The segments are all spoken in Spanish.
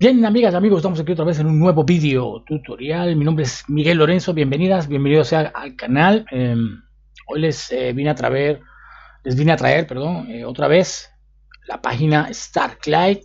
Bien, amigas y amigos, estamos aquí otra vez en un nuevo vídeo tutorial. Mi nombre es Miguel Lorenzo, bienvenidas, bienvenidos al canal. Em, hoy les eh, vine a traer, les vine a traer, perdón, eh, otra vez la página StarClick.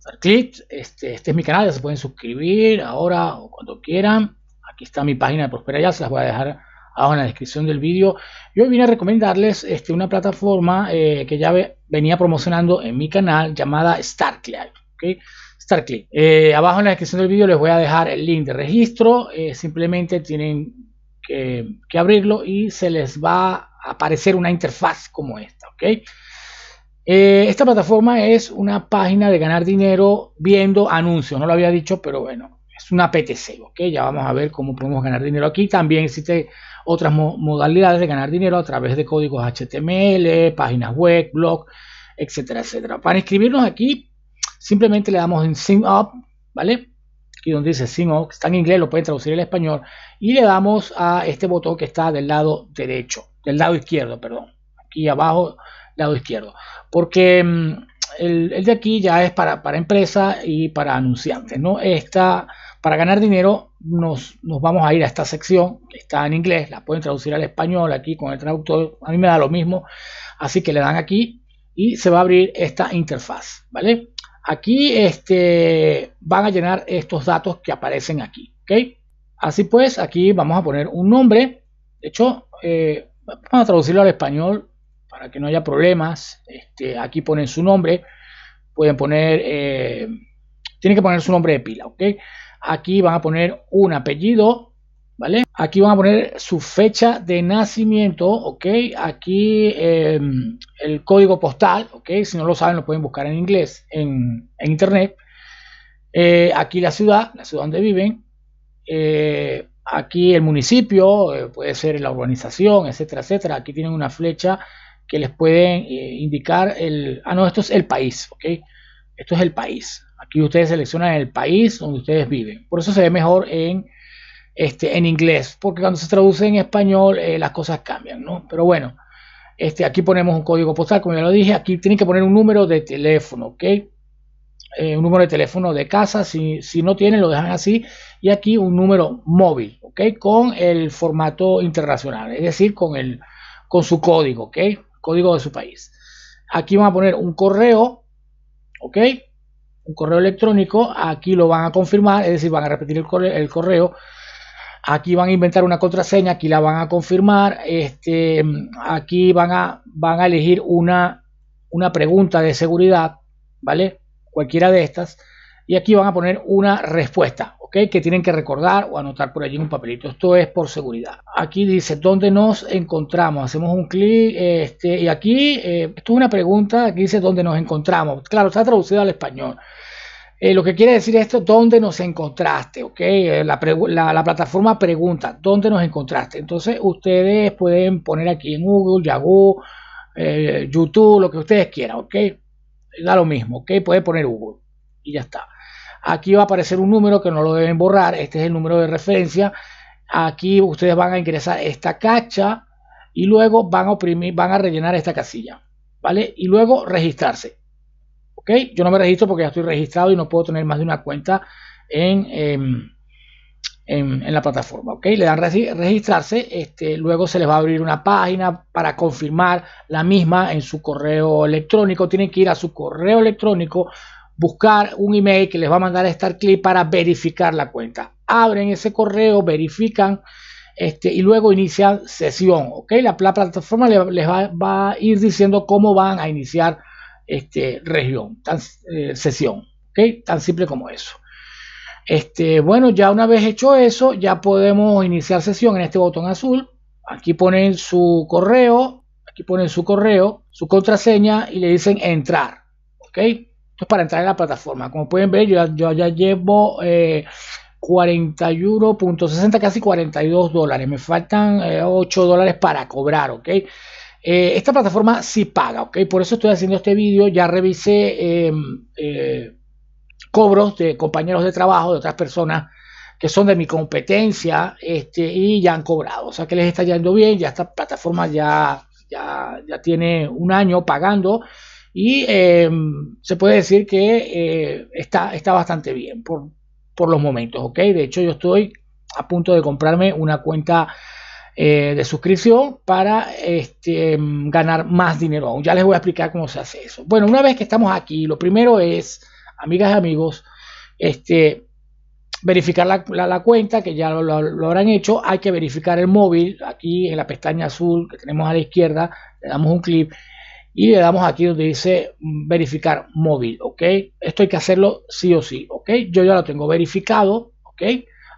StarClick, este, este es mi canal, ya se pueden suscribir ahora o cuando quieran. Aquí está mi página de Prospera Ya, se las voy a dejar ahora en la descripción del vídeo. Yo vine a recomendarles este, una plataforma eh, que ya venía promocionando en mi canal llamada StarClick. ¿okay? StarClick. Eh, abajo en la descripción del vídeo les voy a dejar el link de registro. Eh, simplemente tienen que, abrirlo y se les va a aparecer una interfaz como esta. Eh, esta plataforma es una página de ganar dinero viendo anuncios. No lo había dicho, pero bueno, es una PTC. Ya vamos a ver cómo podemos ganar dinero aquí. También existe otras modalidades de ganar dinero a través de códigos HTML, páginas web, blog, etcétera, etcétera. Para inscribirnos aquí simplemente le damos en Sign Up, ¿vale? Aquí donde dice Sign Up, está en inglés, lo pueden traducir al español, y le damos a este botón que está del lado derecho, del lado izquierdo, perdón, aquí abajo, lado izquierdo, porque mm, el, de aquí ya es para, empresa y para anunciantes, ¿no? Está para ganar dinero nos, nos vamos a ir a esta sección, que está en inglés, la pueden traducir al español aquí con el traductor, a mí me da lo mismo, así que le dan aquí y se va a abrir esta interfaz, ¿vale? Aquí este, van a llenar estos datos que aparecen aquí. ok Así pues, aquí vamos a poner un nombre. De hecho, eh, vamos a traducirlo al español para que no haya problemas. Este, aquí ponen su nombre. Pueden poner, eh, tienen que poner su nombre de pila. ¿ok? Aquí van a poner un apellido Aquí van a poner su fecha de nacimiento, ¿ok? Aquí em, el código postal, ¿ok? Si no lo saben lo pueden buscar en inglés, en, internet. Eh, aquí la ciudad, la ciudad donde viven. Eh, aquí el municipio, eh, puede ser la urbanización, etcétera, etcétera. Aquí tienen una flecha que les pueden indicar el... Ah, no, esto es el país, ¿ok? Esto es el país. Aquí ustedes seleccionan el país donde ustedes viven. Por eso se ve mejor en este, en inglés, porque cuando se traduce en español eh, las cosas cambian, Pero bueno, este, aquí ponemos un código postal, como ya lo dije, aquí tienen que poner un número de teléfono, ¿ok? Eh, un número de teléfono de casa, si, si, no tienen lo dejan así, y aquí un número móvil, ¿ok? Con el formato internacional, es decir, con, el, con su código, ¿ok? Código de su país. Aquí van a poner un correo, ¿ok? Un correo electrónico, aquí lo van a confirmar, es decir, van a repetir el correo, el correo aquí van a inventar una contraseña, aquí la van a confirmar, este, aquí van a, van a elegir una, una pregunta de seguridad, ¿vale? Cualquiera de estas, y aquí van a poner una respuesta, ¿ok? Que tienen que recordar o anotar por allí en un papelito. Esto es por seguridad. Aquí dice, ¿dónde nos encontramos? Hacemos un clic, este, y aquí, eh, esto es una pregunta, aquí dice, ¿dónde nos encontramos? Claro, está traducido al español. Eh, lo que quiere decir esto, ¿dónde nos encontraste? Ok, eh, La, plataforma pregunta, ¿dónde nos encontraste? Entonces ustedes pueden poner aquí en Google, Yahoo, eh, YouTube, lo que ustedes quieran, ¿ok? Da lo mismo, ¿ok? Pueden poner Google y ya está. Aquí va a aparecer un número que no lo deben borrar, este es el número de referencia. Aquí ustedes van a ingresar esta cacha y luego van a van a rellenar esta casilla, ¿vale? Y luego registrarse. Yo no me registro porque ya estoy registrado y no puedo tener más de una cuenta en, em, la plataforma. ¿Ok? Le dan registrarse, este, luego se les va a abrir una página para confirmar la misma en su correo electrónico. Tienen que ir a su correo electrónico, buscar un email que les va a mandar a StarClick para verificar la cuenta. Abren ese correo, verifican. Este, y luego inician sesión. ¿ok? La, plataforma les va, va, a ir diciendo cómo van a iniciar este, región, tan, eh, sesión. ¿okay? Tan simple como eso. Este, bueno, ya una vez hecho eso, ya podemos iniciar sesión en este botón azul. Aquí ponen su correo, aquí ponen su correo, su contraseña y le dicen entrar. ¿Ok? para entrar en la plataforma. Como pueden ver, yo, ya llevo 41.60, eh, casi 42 dólares. Me faltan 8 eh, dólares para cobrar. ¿Ok? Eh, esta plataforma sí paga, ¿ok? Por eso estoy haciendo este vídeo. Ya revisé eh, eh, cobros de compañeros de trabajo, de otras personas que son de mi competencia este, y ya han cobrado. O sea que les está yendo bien, ya esta plataforma ya, ya, ya tiene un año pagando y se puede decir que está, está bastante bien por, por los momentos, ¿ok? De hecho yo estoy a punto de comprarme una cuenta eh, de suscripción para este, em, ganar más dinero aún. Ya les voy a explicar cómo se hace eso. Bueno, una vez que estamos aquí, lo primero es, amigas y amigos, este, verificar la, la, cuenta, que ya lo, lo, habrán hecho. Hay que verificar el móvil, aquí en la pestaña azul que tenemos a la izquierda, le damos un clic y le damos aquí donde dice mm, verificar móvil, ¿ok? Esto hay que hacerlo sí o sí, ¿ok? Yo ya lo tengo verificado, ¿ok?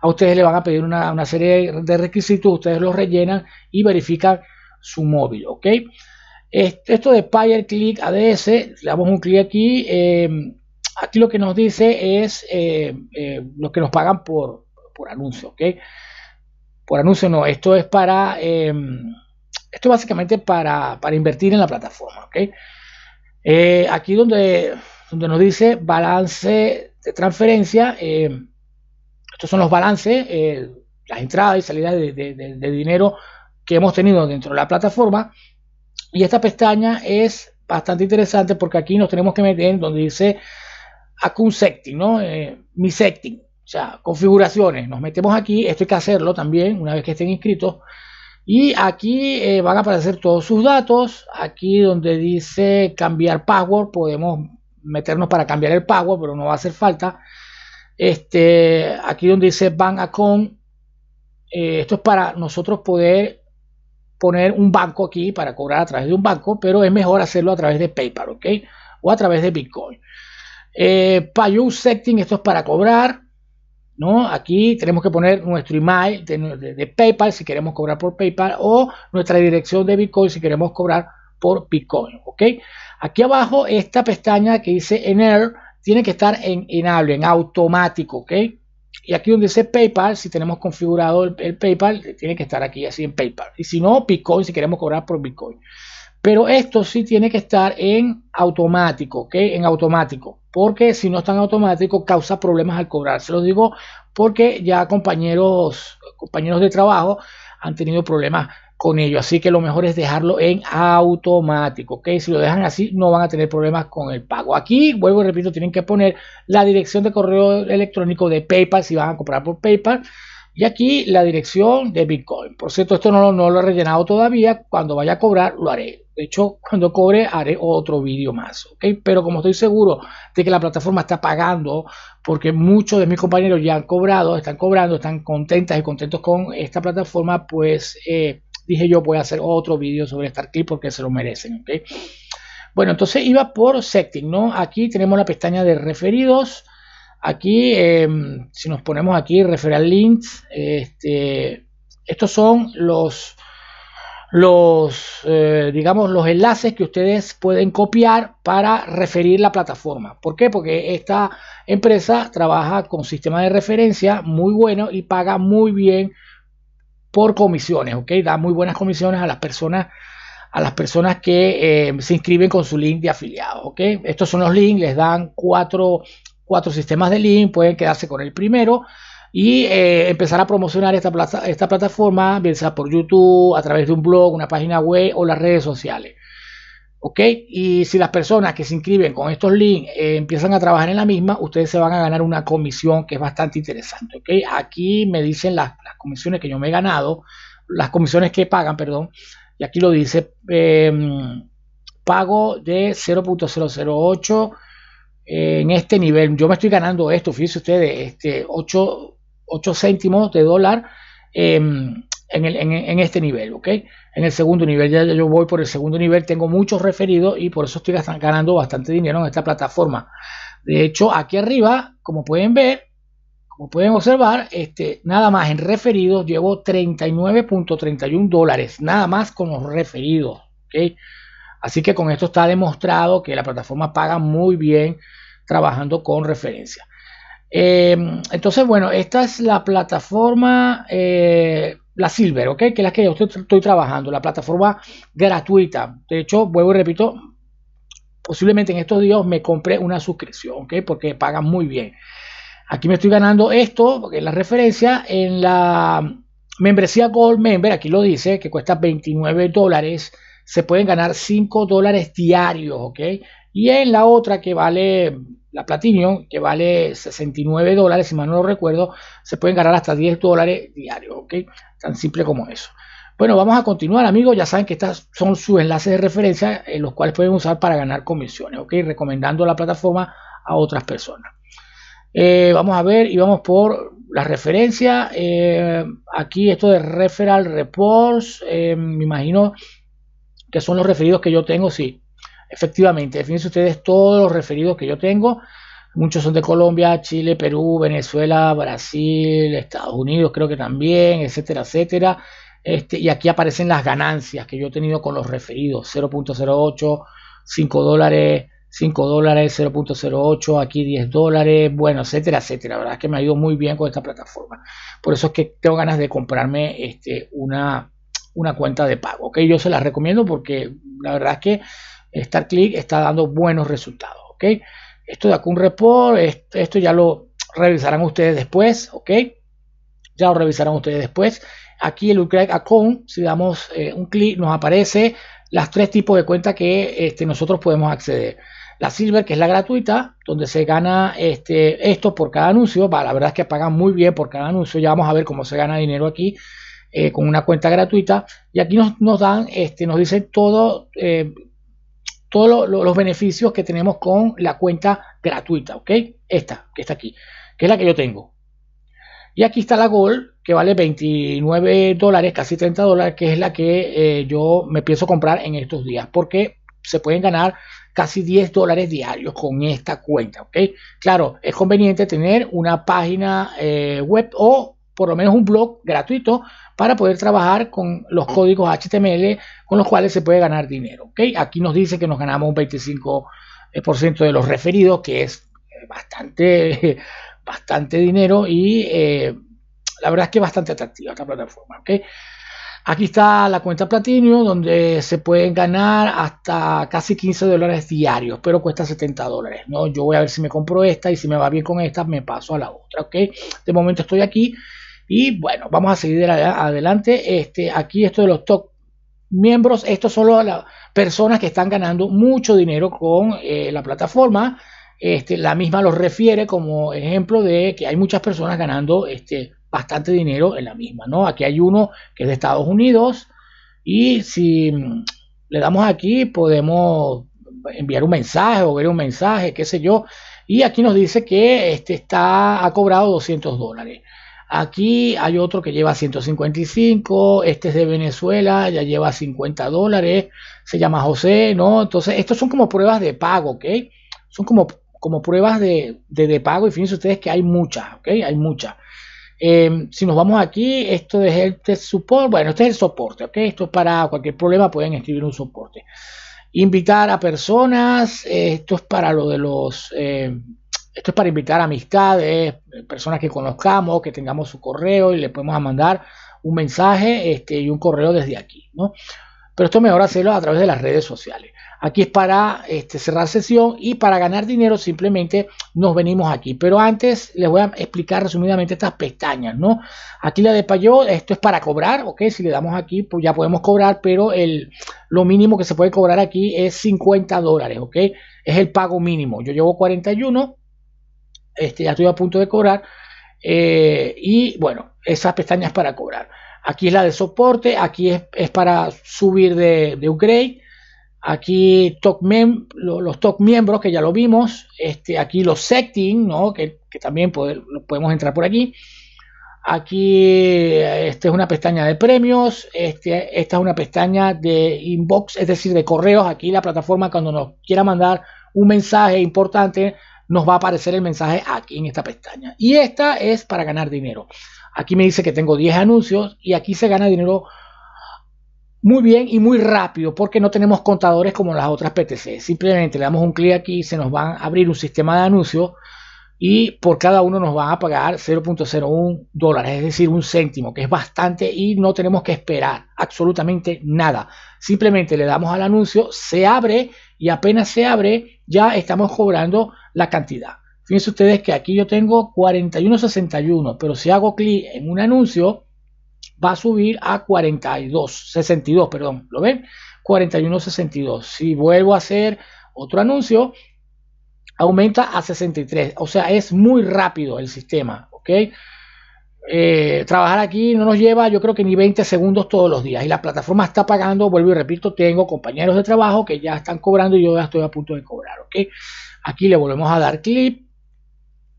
a ustedes le van a pedir una, serie de requisitos, ustedes los rellenan y verifican su móvil, ¿ok? Esto de Payer Click ADS, le damos un clic aquí, eh, aquí lo que nos dice es eh, eh, lo que nos pagan por, por anuncio, ¿ok? Por anuncio no, esto es para, esto básicamente para, invertir en la plataforma, ¿ok? aquí donde, donde nos dice balance de transferencia, estos son los balances, eh, las entradas y salidas de, dinero que hemos tenido dentro de la plataforma. Y esta pestaña es bastante interesante porque aquí nos tenemos que meter en donde dice Account Setting, ¿no? Eh, mi Setting, o sea, configuraciones. Nos metemos aquí, esto hay que hacerlo también una vez que estén inscritos. Y aquí eh, van a aparecer todos sus datos. Aquí donde dice cambiar password, podemos meternos para cambiar el password, pero no va a hacer falta. Este, aquí donde dice Bank Account, eh, esto es para nosotros poder poner un banco aquí para cobrar a través de un banco, pero es mejor hacerlo a través de PayPal, ¿ok? O a través de Bitcoin. Eh, Payu Setting, esto es para cobrar, ¿no? Aquí tenemos que poner nuestro email de, PayPal si queremos cobrar por PayPal o nuestra dirección de Bitcoin si queremos cobrar por Bitcoin, ¿ok? Aquí abajo esta pestaña que dice Ener tiene que estar en enable, en automático, ¿ok? Y aquí donde dice PayPal, si tenemos configurado el, PayPal, tiene que estar aquí así en PayPal. Y si no, Bitcoin, si queremos cobrar por Bitcoin. Pero esto sí tiene que estar en automático, ¿ok? En automático. Porque si no está en automático, causa problemas al cobrar. Se lo digo porque ya compañeros, compañeros de trabajo han tenido problemas con ello. Así que lo mejor es dejarlo en automático. ¿ok? Si lo dejan así, no van a tener problemas con el pago. Aquí, vuelvo y repito, tienen que poner la dirección de correo electrónico de PayPal si van a comprar por PayPal. Y aquí la dirección de Bitcoin. Por cierto, esto no, lo he rellenado todavía. Cuando vaya a cobrar, lo haré. De hecho, cuando cobre haré otro vídeo más, ¿ok? Pero como estoy seguro de que la plataforma está pagando, porque muchos de mis compañeros ya han cobrado, están cobrando, están contentas y contentos con esta plataforma, pues eh, dije yo voy a hacer otro vídeo sobre Star Clip porque se lo merecen, Bueno, entonces iba por setting, ¿no? Aquí tenemos la pestaña de referidos. Aquí, em, si nos ponemos aquí, referral links, este, estos son los, los eh, digamos, los enlaces que ustedes pueden copiar para referir la plataforma. ¿Por qué? Porque esta empresa trabaja con sistema de referencia muy bueno y paga muy bien por comisiones, ¿ok? Da muy buenas comisiones a las personas a las personas que eh, se inscriben con su link de afiliado, ¿ok? Estos son los links, les dan cuatro, cuatro sistemas de link, pueden quedarse con el primero y eh, empezar a promocionar esta, esta plataforma, bien sea por YouTube, a través de un blog, una página web o las redes sociales. Y si las personas que se inscriben con estos links eh, empiezan a trabajar en la misma, ustedes se van a ganar una comisión que es bastante interesante. ¿Ok? Aquí me dicen las, comisiones que yo me he ganado, las comisiones que pagan, perdón, y aquí lo dice, em, pago de 0.008 eh, en este nivel. Yo me estoy ganando esto, fíjense ustedes, este 8 céntimos de dólar Em, en, este nivel, ¿ok? En el segundo nivel, ya, yo voy por el segundo nivel, tengo muchos referidos y por eso estoy ganando bastante dinero en esta plataforma. De hecho, aquí arriba, como pueden ver, como pueden observar, este, nada más en referidos llevo 39.31 dólares, nada más con los referidos, ¿ok? Así que con esto está demostrado que la plataforma paga muy bien trabajando con referencia. Eh, entonces, bueno, esta es la plataforma, eh, la Silver, ¿ok? Que es la que yo estoy, trabajando, la plataforma gratuita. De hecho, vuelvo y repito, posiblemente en estos días me compré una suscripción, ¿ok? Porque pagan muy bien. Aquí me estoy ganando esto, porque la referencia en la membresía Gold Member, aquí lo dice, que cuesta 29 dólares. Se pueden ganar 5 dólares diarios, ¿ok? Y en la otra que vale la Platinum, que vale 69 dólares, si mal no lo recuerdo, se pueden ganar hasta 10 dólares diarios, ¿ok? Tan simple como eso. Bueno, vamos a continuar, amigos. Ya saben que estos son sus enlaces de referencia, en eh, los cuales pueden usar para ganar comisiones, ¿ok? Recomendando la plataforma a otras personas. Eh, vamos a ver y vamos por la referencia. Eh, aquí esto de referral reports, me imagino que son los referidos que yo tengo, sí. Efectivamente, fíjense ustedes todos los referidos que yo tengo. Muchos son de Colombia, Chile, Perú, Venezuela, Brasil, Estados Unidos, creo que también, etcétera, etcétera. Este, y aquí aparecen las ganancias que yo he tenido con los referidos: 0.08, 5 dólares, 5 dólares, 0.08, aquí 10 dólares, bueno, etcétera, etcétera. La verdad es que me ha ido muy bien con esta plataforma. Por eso es que tengo ganas de comprarme este, una, una cuenta de pago. ¿ok? Yo se las recomiendo porque la verdad es que Star Click está dando buenos resultados. ¿ok? Esto de acá un report, esto ya lo revisarán ustedes después. ¿ok? Ya lo revisarán ustedes después. Aquí el a Account, si damos eh, un clic, nos aparece las tres tipos de cuentas que este, nosotros podemos acceder. La Silver, que es la gratuita, donde se gana este, esto por cada anuncio. la verdad es que pagan muy bien por cada anuncio. Ya vamos a ver cómo se gana dinero aquí eh, con una cuenta gratuita. Y aquí nos, dan, este, nos dicen todo, eh, todos los beneficios que tenemos con la cuenta gratuita, ¿ok? Esta, que está aquí, que es la que yo tengo. Y aquí está la Gold, que vale 29 dólares, casi 30 dólares, que es la que eh, yo me pienso comprar en estos días, porque se pueden ganar casi 10 dólares diarios con esta cuenta, ¿ok? Claro, es conveniente tener una página eh, web o por lo menos un blog gratuito para poder trabajar con los códigos HTML con los cuales se puede ganar dinero. Aquí nos dice que nos ganamos un 25% de los referidos, que es eh, bastante, bastante dinero y eh, la verdad es que es bastante atractiva esta plataforma. Aquí está la cuenta Platinum, donde se pueden ganar hasta casi 15 dólares diarios, pero cuesta 70 dólares. ¿no? Yo voy a ver si me compro esta y si me va bien con esta, me paso a la otra. ¿ok? De momento estoy aquí y bueno, vamos a seguir adelante. Este, aquí esto de los top miembros, esto son las personas que están ganando mucho dinero con eh, la plataforma. Este, la misma los refiere como ejemplo de que hay muchas personas ganando este, bastante dinero en la misma, ¿no? Aquí hay uno que es de Estados Unidos y si mm, le damos aquí podemos enviar un mensaje o ver un mensaje, qué sé yo, y aquí nos dice que este está ha cobrado 200 dólares. Aquí hay otro que lleva 155, este es de Venezuela, ya lleva 50 dólares, se llama José, ¿no? Entonces, estos son como pruebas de pago, ¿ok? Son como, como pruebas de, pago y fíjense ustedes que hay muchas, ¿ok? Hay muchas. Eh, si nos vamos aquí, esto es el support, bueno, este es el soporte, ¿ok? Esto es para cualquier problema, pueden escribir un soporte. Invitar a personas, eh, esto es para lo de los... Eh, esto es para invitar amistades, eh, personas que conozcamos, que tengamos su correo y le podemos mandar un mensaje este, y un correo desde aquí, ¿no? Pero esto es mejor hacerlo a través de las redes sociales. Aquí es para este, cerrar sesión y para ganar dinero simplemente nos venimos aquí. Pero antes les voy a explicar resumidamente estas pestañas, ¿no? Aquí la de Payó, esto es para cobrar, ¿ok? Si le damos aquí, pues ya podemos cobrar, pero el, lo mínimo que se puede cobrar aquí es 50 dólares, ¿ok? Es el pago mínimo. Yo llevo 41 este, ya estoy a punto de cobrar. Eh, y bueno, esas pestañas para cobrar. Aquí es la de soporte, aquí es, para subir de, de Aquí top los top miembros que ya lo vimos. Este, aquí los settings ¿no? que, también podemos entrar por aquí. Aquí eh, esta es una pestaña de premios, este, esta es una pestaña de inbox, es decir, de correos. Aquí la plataforma cuando nos quiera mandar un mensaje importante nos va a aparecer el mensaje aquí en esta pestaña. Y esta es para ganar dinero. Aquí me dice que tengo 10 anuncios y aquí se gana dinero muy bien y muy rápido porque no tenemos contadores como las otras PTC. Simplemente le damos un clic aquí y se nos va a abrir un sistema de anuncios y por cada uno nos van a pagar 0.01 dólares, es decir, un céntimo, que es bastante y no tenemos que esperar absolutamente nada. Simplemente le damos al anuncio, se abre y apenas se abre ya estamos cobrando la cantidad. Fíjense ustedes que aquí yo tengo 41.61, pero si hago clic en un anuncio va a subir a 42.62, perdón, ¿lo ven? 41.62. Si vuelvo a hacer otro anuncio, aumenta a 63. O sea, es muy rápido el sistema, ¿ok? Eh, trabajar aquí no nos lleva yo creo que ni 20 segundos todos los días y la plataforma está pagando, vuelvo y repito, tengo compañeros de trabajo que ya están cobrando y yo ya estoy a punto de cobrar, ¿ok? Aquí le volvemos a dar clic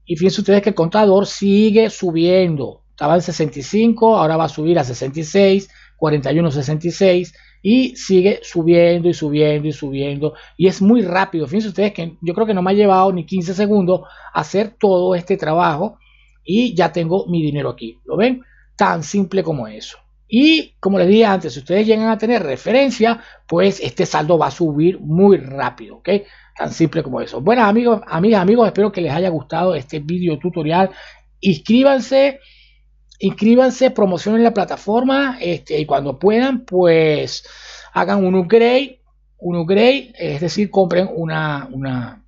y fíjense ustedes que el contador sigue subiendo, estaba en 65, ahora va a subir a 66, 41, 66, y sigue subiendo y subiendo y subiendo y es muy rápido. Fíjense ustedes que yo creo que no me ha llevado ni 15 segundos hacer todo este trabajo y ya tengo mi dinero aquí. ¿Lo ven? Tan simple como eso. Y como les dije antes, si ustedes llegan a tener referencia, pues este saldo va a subir muy rápido, ¿ok? Tan simple como eso. Bueno amigos, amigas, amigos, espero que les haya gustado este video tutorial. Inscríbanse inscríbanse, promocionen la plataforma este, y cuando puedan, pues hagan un upgrade, un upgrade, es decir, compren una, una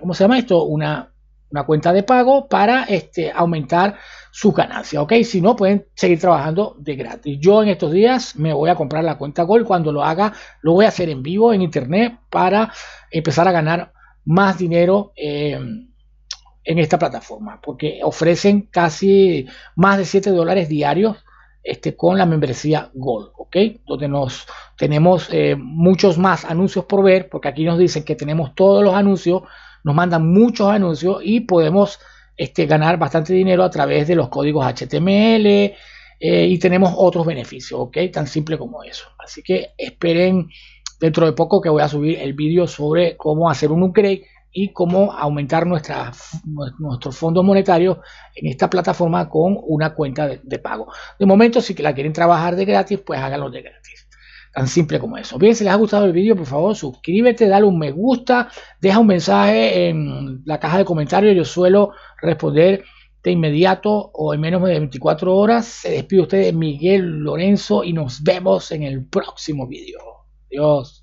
¿cómo se llama esto? Una, una cuenta de pago para este, aumentar sus ganancias, ¿ok? Si no, pueden seguir trabajando de gratis. Yo en estos días me voy a comprar la cuenta Gold, cuando lo haga, lo voy a hacer en vivo, en internet, para empezar a ganar más dinero. Eh, en esta plataforma, porque ofrecen casi más de 7 dólares diarios este, con la membresía Gold, ¿ok? Donde nos tenemos eh, muchos más anuncios por ver, porque aquí nos dicen que tenemos todos los anuncios, nos mandan muchos anuncios y podemos este, ganar bastante dinero a través de los códigos HTML eh, y tenemos otros beneficios, ¿ok? Tan simple como eso. Así que esperen dentro de poco que voy a subir el vídeo sobre cómo hacer un upgrade y cómo aumentar nuestros fondos monetarios en esta plataforma con una cuenta de, pago. De momento, si la quieren trabajar de gratis, pues háganlo de gratis. Tan simple como eso. Bien, si les ha gustado el vídeo, por favor, suscríbete, dale un me gusta, deja un mensaje en la caja de comentarios. Yo suelo responder de inmediato o en menos de 24 horas. Se despide usted, Miguel Lorenzo, y nos vemos en el próximo vídeo. Adiós.